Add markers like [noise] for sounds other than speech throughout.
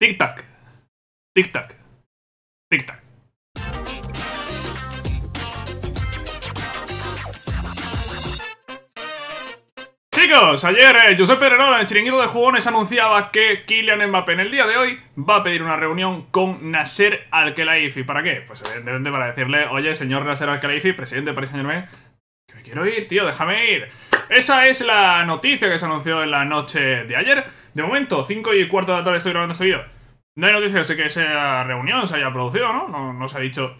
Tic-tac. Tic-tac. Tic-tac. Chicos, ayer José eh, Josep en el chiringuito de jugones anunciaba que Kylian Mbappé en el día de hoy va a pedir una reunión con Nasser Al-Khelaifi. ¿Para qué? Pues evidentemente para decirle, oye, señor Nasser Al-Khelaifi, presidente de Paris Saint-Germain, que me quiero ir, tío, déjame ir. Esa es la noticia que se anunció en la noche de ayer. De momento, 5 y cuarto de la tarde estoy grabando este vídeo. No hay noticias de que esa reunión se haya producido, ¿no? No, se ha dicho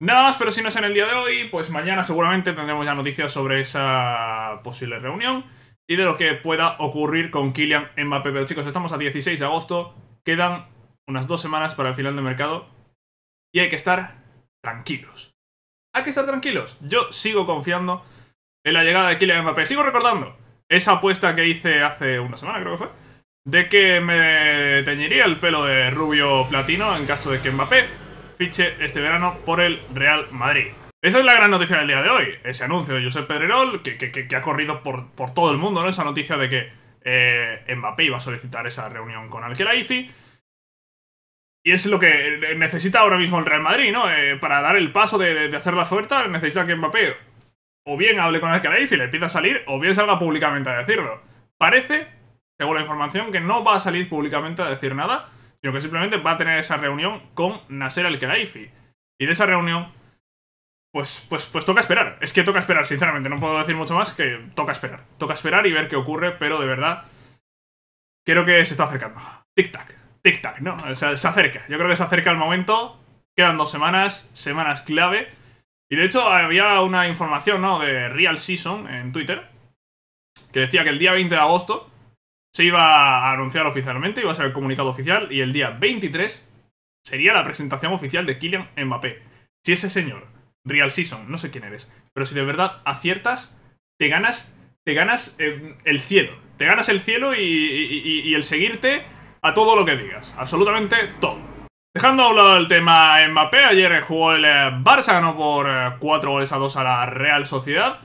nada más, pero si no es en el día de hoy, pues mañana seguramente tendremos ya noticias sobre esa posible reunión y de lo que pueda ocurrir con Kylian Mbappé. Pero chicos, estamos a 16 de agosto, quedan unas dos semanas para el final de mercado y hay que estar tranquilos. Hay que estar tranquilos. Yo sigo confiando en la llegada de Kylian Mbappé. Sigo recordando esa apuesta que hice hace una semana, creo que fue de que me teñiría el pelo de rubio platino en caso de que Mbappé fiche este verano por el Real Madrid. Esa es la gran noticia del día de hoy, ese anuncio de Josep Pedrerol, que, que, ha corrido por, todo el mundo, ¿no? Esa noticia de que eh, Mbappé iba a solicitar esa reunión con al Y es lo que necesita ahora mismo el Real Madrid, ¿no? Eh, para dar el paso de, hacer la suerte, necesita que Mbappé o bien hable con al y le pida salir, o bien salga públicamente a decirlo. Parece según la información, que no va a salir públicamente a decir nada, sino que simplemente va a tener esa reunión con Nasser al-Khelaifi. Y de esa reunión, pues, pues, pues toca esperar. Es que toca esperar, sinceramente. No puedo decir mucho más que toca esperar. Toca esperar y ver qué ocurre, pero de verdad, creo que se está acercando. Tic-tac, tic-tac, ¿no? Se, se acerca. Yo creo que se acerca el momento. Quedan dos semanas, semanas clave. Y de hecho, había una información, ¿no? De Real Season en Twitter, que decía que el día 20 de agosto se iba a anunciar oficialmente, iba a ser el comunicado oficial, y el día 23 sería la presentación oficial de Kylian Mbappé. Si ese señor, Real Season, no sé quién eres, pero si de verdad aciertas, te ganas, te ganas eh, el cielo. Te ganas el cielo y, el seguirte a todo lo que digas, absolutamente todo. Dejando hablado el tema Mbappé, ayer jugó el eh, Barça, ganó por 4 eh, goles a 2 a la Real Sociedad.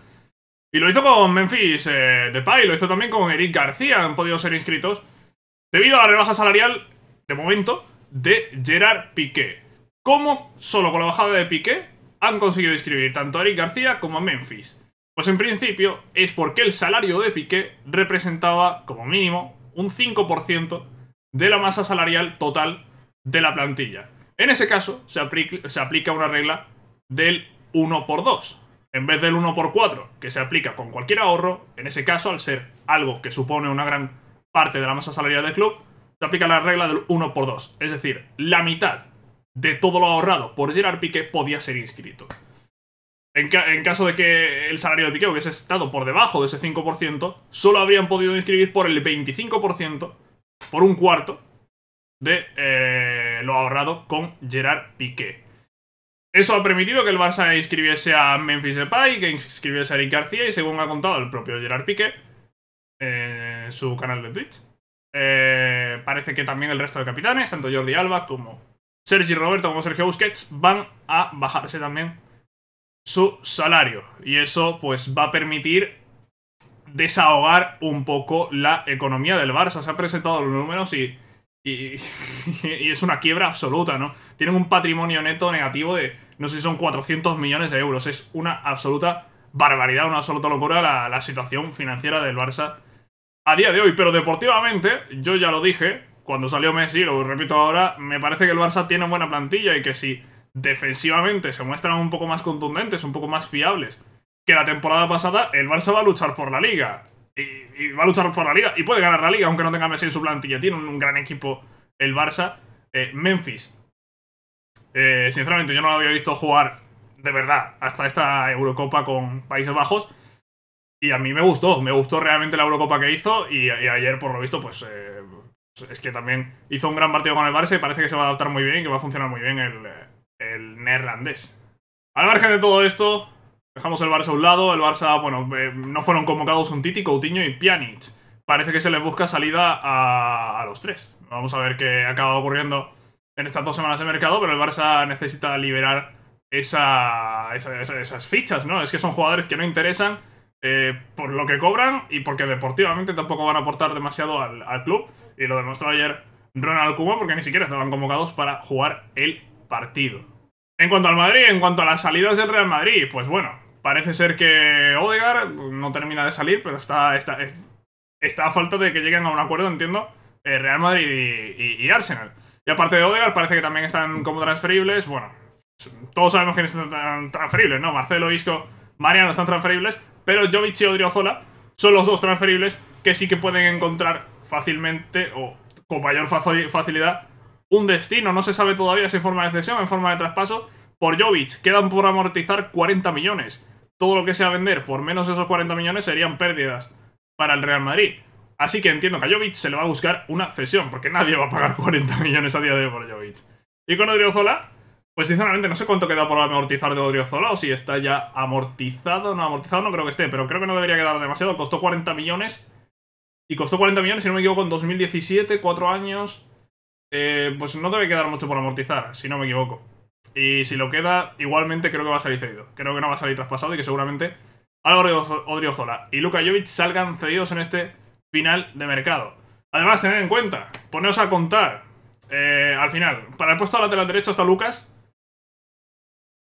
Y lo hizo con Memphis de eh, Depay, lo hizo también con Eric García, han podido ser inscritos debido a la rebaja salarial, de momento, de Gerard Piqué. ¿Cómo solo con la bajada de Piqué han conseguido inscribir tanto a Eric García como a Memphis? Pues en principio es porque el salario de Piqué representaba como mínimo un 5% de la masa salarial total de la plantilla. En ese caso se, aplica una regla del 1 por 2 en vez del 1x4, que se aplica con cualquier ahorro, en ese caso, al ser algo que supone una gran parte de la masa salarial del club, se aplica la regla del 1x2, es decir, la mitad de todo lo ahorrado por Gerard Piqué podía ser inscrito. En, caso de que el salario de Piqué hubiese estado por debajo de ese 5%, solo habrían podido inscribir por el 25%, por un cuarto, de eh, lo ahorrado con Gerard Piqué. Eso ha permitido que el Barça inscribiese a Memphis Depay, que inscribiese a Eric García y según ha contado el propio Gerard Piqué en su canal de Twitch. Eh, parece que también el resto de capitanes, tanto Jordi Alba como Sergi Roberto como Sergio Busquets, van a bajarse también su salario. Y eso pues va a permitir desahogar un poco la economía del Barça. Se han presentado los números y [laughs] Y, es una quiebra absoluta, ¿no? Tienen un patrimonio neto negativo de, no sé si son 400 millones de euros. Es una absoluta barbaridad, una absoluta locura la, la situación financiera del Barça a día de hoy. Pero deportivamente, yo ya lo dije cuando salió Messi, lo repito ahora, me parece que el Barça tiene buena plantilla y que si defensivamente se muestran un poco más contundentes, un poco más fiables que la temporada pasada, el Barça va a luchar por la liga y, va a luchar por la liga. Y puede ganar la liga, aunque no tenga Messi en su plantilla. Tiene un, gran equipo el Barça. Eh, Memphis. Eh, sinceramente, yo no lo había visto jugar de verdad hasta esta Eurocopa con Países Bajos. Y a mí me gustó, me gustó realmente la Eurocopa que hizo. Y, ayer, por lo visto, pues eh, es que también hizo un gran partido con el Barça y parece que se va a adaptar muy bien y que va a funcionar muy bien el, el neerlandés. Al margen de todo esto, Dejamos el Barça a un lado, el Barça, bueno, eh, no fueron convocados un Titi, Coutinho y Pjanic. Parece que se les busca salida a, los tres. Vamos a ver qué acaba ocurriendo en estas dos semanas de mercado, pero el Barça necesita liberar esa, esas fichas, ¿no? Es que son jugadores que no interesan eh, por lo que cobran y porque deportivamente tampoco van a aportar demasiado al, club. Y lo demostró ayer Ronald Koeman porque ni siquiera estaban convocados para jugar el partido. En cuanto al Madrid, en cuanto a las salidas del Real Madrid, pues bueno, parece ser que Odegaard no termina de salir, pero está, está, está a falta de que lleguen a un acuerdo, entiendo, eh, Real Madrid y, Arsenal. Y aparte de Odegaard, parece que también están como transferibles. Bueno, todos sabemos quiénes están transferibles, ¿no? Marcelo, Isco, Mariano están transferibles, pero Jovic y Odriozola son los dos transferibles que sí que pueden encontrar fácilmente o con mayor facilidad un destino, no se sabe todavía si en forma de cesión, o en forma de traspaso, por Jovic. Quedan por amortizar 40 millones. Todo lo que sea vender por menos esos 40 millones serían pérdidas para el Real Madrid. Así que entiendo que a Jovic se le va a buscar una cesión, porque nadie va a pagar 40 [laughs] millones a día de hoy por Jovic. Y con Odriozola, pues sinceramente no sé cuánto queda por amortizar de Odriozola o si está ya amortizado. No, amortizado no creo que esté, pero creo que no debería quedar demasiado. Costó 40 millones. Y costó 40 millones, si no me equivoco, en 2017, 4 años. Eh, pues no debe quedar mucho por amortizar, si no me equivoco. Y si lo queda, igualmente creo que va a salir cedido. Creo que no va a salir traspasado y que seguramente Álvaro Odriozola y Luka Jovic salgan cedidos en este final de mercado. Además, tened en cuenta, poneos a contar. Eh, al final, para el puesto de lateral derecho está Lucas.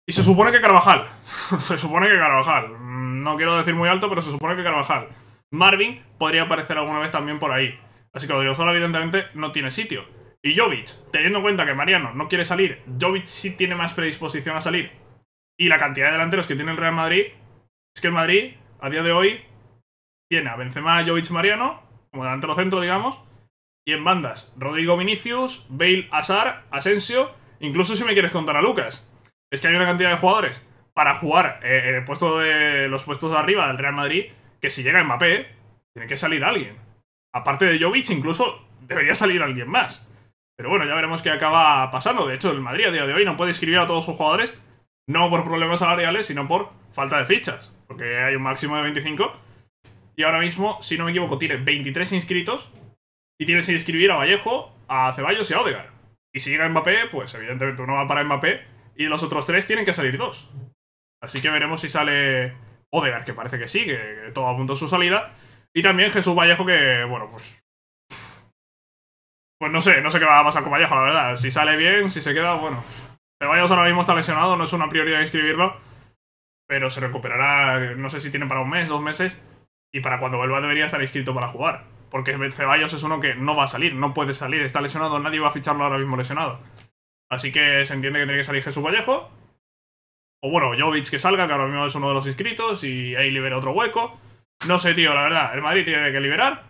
Y se supone que Carvajal. [laughs] se supone que Carvajal. No quiero decir muy alto, pero se supone que Carvajal. Marvin podría aparecer alguna vez también por ahí. Así que Odriozola, evidentemente, no tiene sitio. Y Jovic, teniendo en cuenta que Mariano no quiere salir, Jovic sí tiene más predisposición a salir. Y la cantidad de delanteros que tiene el Real Madrid, es que el Madrid, a día de hoy, tiene a Benzema, Jovic, Mariano, como los centro, digamos, y en bandas, Rodrigo Vinicius, Bale, Azar, Asensio, incluso si me quieres contar a Lucas. Es que hay una cantidad de jugadores para jugar eh, en el puesto de los puestos de arriba del Real Madrid, que si llega Mbappé, tiene que salir alguien. Aparte de Jovic, incluso debería salir alguien más. Pero bueno, ya veremos qué acaba pasando. De hecho, el Madrid a día de hoy no puede inscribir a todos sus jugadores, no por problemas salariales, sino por falta de fichas, porque hay un máximo de 25. Y ahora mismo, si no me equivoco, tiene 23 inscritos y tiene que inscribir a Vallejo, a Ceballos y a Odegar. Y si llega Mbappé, pues evidentemente uno va para Mbappé y los otros tres tienen que salir dos. Así que veremos si sale Odegar, que parece que sí, que todo apunta a su salida. Y también Jesús Vallejo, que, bueno, pues pues no sé, no sé qué va a pasar con Vallejo, la verdad. Si sale bien, si se queda, bueno. Ceballos ahora mismo está lesionado, no es una prioridad inscribirlo. Pero se recuperará, no sé si tiene para un mes, dos meses. Y para cuando vuelva debería estar inscrito para jugar. Porque Ceballos es uno que no va a salir, no puede salir, está lesionado, nadie va a ficharlo ahora mismo lesionado. Así que se entiende que tiene que salir Jesús Vallejo. O bueno, Jovic que salga, que ahora mismo es uno de los inscritos, y ahí libera otro hueco. No sé, tío, la verdad, el Madrid tiene que liberar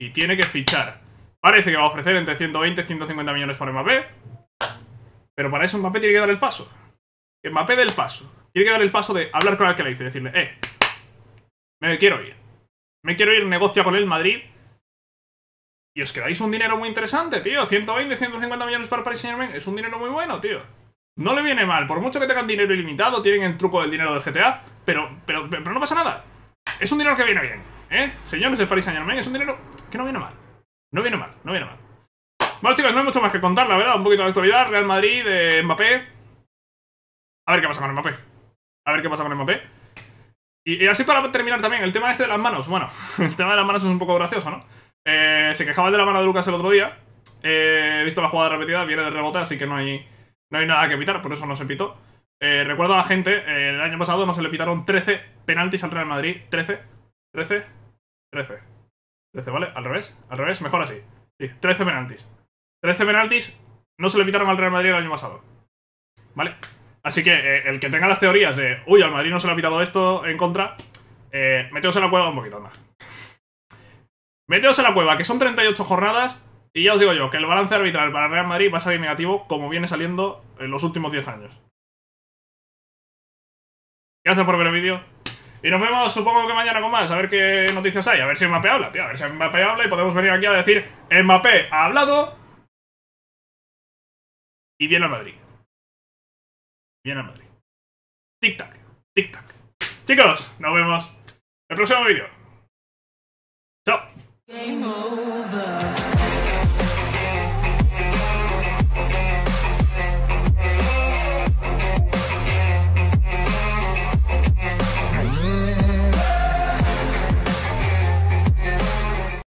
y tiene que fichar. Parece que va a ofrecer entre 120 y 150 millones por Mbappé. Pero para eso Mbappé tiene que dar el paso. Que Mbappé dé el paso. Tiene que dar el paso de hablar con el que le dice, decirle, eh, me quiero ir. Me quiero ir, negocio con el Madrid. Y os quedáis un dinero muy interesante, tío. 120, 150 millones para Paris Saint-Germain. Es un dinero muy bueno, tío. No le viene mal. Por mucho que tengan dinero ilimitado, tienen el truco del dinero del GTA. Pero, pero, pero no pasa nada. Es un dinero que viene bien, ¿eh? Señores el Paris Saint-Germain, es un dinero que no viene mal. No viene mal, no viene mal. Bueno, chicos, no hay mucho más que contar, la verdad. Un poquito de actualidad. Real Madrid, de eh, Mbappé. A ver qué pasa con Mbappé. A ver qué pasa con Mbappé. Y, así para terminar también, el tema este de las manos. Bueno, [laughs] el tema de las manos es un poco gracioso, ¿no? Eh, se quejaba de la mano de Lucas el otro día. Eh, he visto la jugada repetida, viene de rebote, así que no hay, no hay nada que evitar, por eso no se pitó. recuerdo a la gente, el año pasado no se le pitaron 13 penaltis al Real Madrid. 13, 13, 13. ¿vale? Al revés, al revés, mejor así. Sí, 13 penaltis. 13 penaltis no se le pitaron al Real Madrid el año pasado. ¿Vale? Así que eh, el que tenga las teorías de, uy, al Madrid no se le ha pitado esto en contra, eh, meteos en la cueva un poquito más. Meteos en la cueva, que son 38 jornadas, y ya os digo yo, que el balance arbitral para el Real Madrid va a salir negativo como viene saliendo en los últimos 10 años. Gracias por ver el vídeo. Y nos vemos supongo que mañana con más, a ver qué noticias hay, a ver si Mbappé habla, tío, a ver si Mbappé habla y podemos venir aquí a decir Mbappé ha hablado y viene a Madrid. Viene a Madrid. Tic-tac, tic-tac. Chicos, nos vemos en el próximo vídeo. Chao.